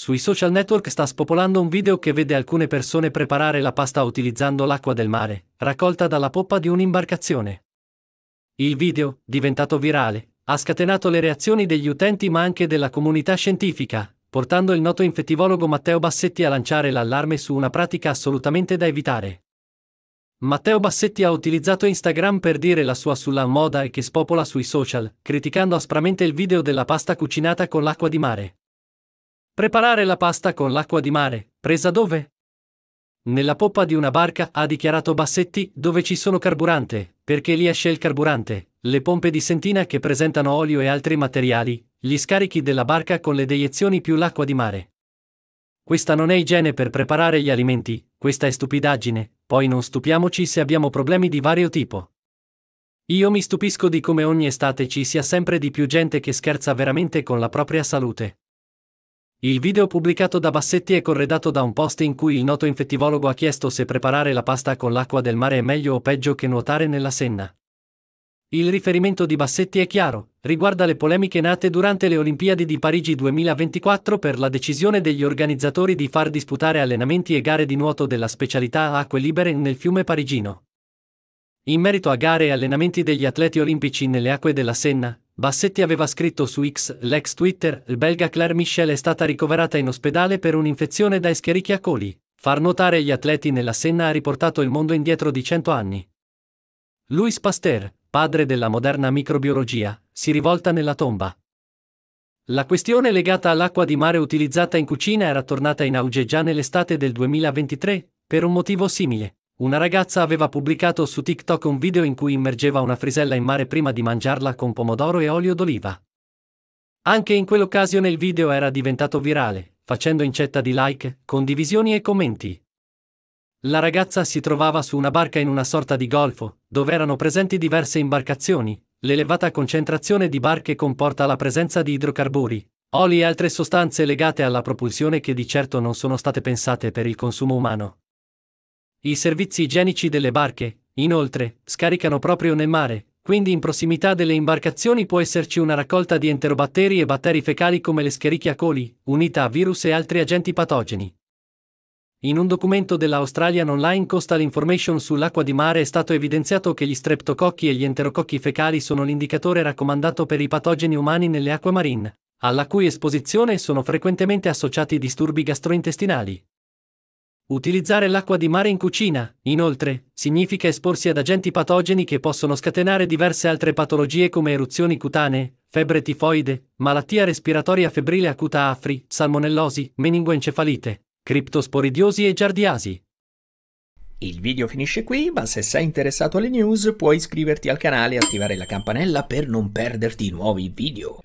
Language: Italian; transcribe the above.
Sui social network sta spopolando un video che vede alcune persone preparare la pasta utilizzando l'acqua del mare, raccolta dalla poppa di un'imbarcazione. Il video, diventato virale, ha scatenato le reazioni degli utenti ma anche della comunità scientifica, portando il noto infettivologo Matteo Bassetti a lanciare l'allarme su una pratica assolutamente da evitare. Matteo Bassetti ha utilizzato Instagram per dire la sua sulla moda e che spopola sui social, criticando aspramente il video della pasta cucinata con l'acqua di mare. Preparare la pasta con l'acqua di mare, presa dove? Nella poppa di una barca, ha dichiarato Bassetti, dove ci sono carburante, perché lì esce il carburante, le pompe di sentina che presentano olio e altri materiali, gli scarichi della barca con le deiezioni più l'acqua di mare. Questa non è igiene per preparare gli alimenti, questa è stupidaggine, poi non stupiamoci se abbiamo problemi di vario tipo. Io mi stupisco di come ogni estate ci sia sempre di più gente che scherza veramente con la propria salute. Il video pubblicato da Bassetti è corredato da un post in cui il noto infettivologo ha chiesto se preparare la pasta con l'acqua del mare è meglio o peggio che nuotare nella Senna. Il riferimento di Bassetti è chiaro, riguarda le polemiche nate durante le Olimpiadi di Parigi 2024 per la decisione degli organizzatori di far disputare allenamenti e gare di nuoto della specialità a acque libere nel fiume parigino. In merito a gare e allenamenti degli atleti olimpici nelle acque della Senna, Bassetti aveva scritto su X, l'ex Twitter, il belga Claire Michel è stata ricoverata in ospedale per un'infezione da Escherichia coli. Far notare gli atleti nella Senna ha riportato il mondo indietro di 100 anni. Louis Pasteur, padre della moderna microbiologia, si rivolta nella tomba. La questione legata all'acqua di mare utilizzata in cucina era tornata in auge già nell'estate del 2023, per un motivo simile. Una ragazza aveva pubblicato su TikTok un video in cui immergeva una frisella in mare prima di mangiarla con pomodoro e olio d'oliva. Anche in quell'occasione il video era diventato virale, facendo incetta di like, condivisioni e commenti. La ragazza si trovava su una barca in una sorta di golfo, dove erano presenti diverse imbarcazioni. L'elevata concentrazione di barche comporta la presenza di idrocarburi, oli e altre sostanze legate alla propulsione che di certo non sono state pensate per il consumo umano. I servizi igienici delle barche, inoltre, scaricano proprio nel mare, quindi in prossimità delle imbarcazioni può esserci una raccolta di enterobatteri e batteri fecali come le Scherichia coli, unita a virus e altri agenti patogeni. In un documento dell'Australian Online Coastal Information sull'acqua di mare è stato evidenziato che gli streptococchi e gli enterococchi fecali sono l'indicatore raccomandato per i patogeni umani nelle acque marine, alla cui esposizione sono frequentemente associati disturbi gastrointestinali. Utilizzare l'acqua di mare in cucina, inoltre, significa esporsi ad agenti patogeni che possono scatenare diverse altre patologie come eruzioni cutanee, febbre tifoide, malattia respiratoria febbrile acuta afri, salmonellosi, meningoencefalite, criptosporidiosi e giardiasi. Il video finisce qui, ma se sei interessato alle news puoi iscriverti al canale e attivare la campanella per non perderti i nuovi video.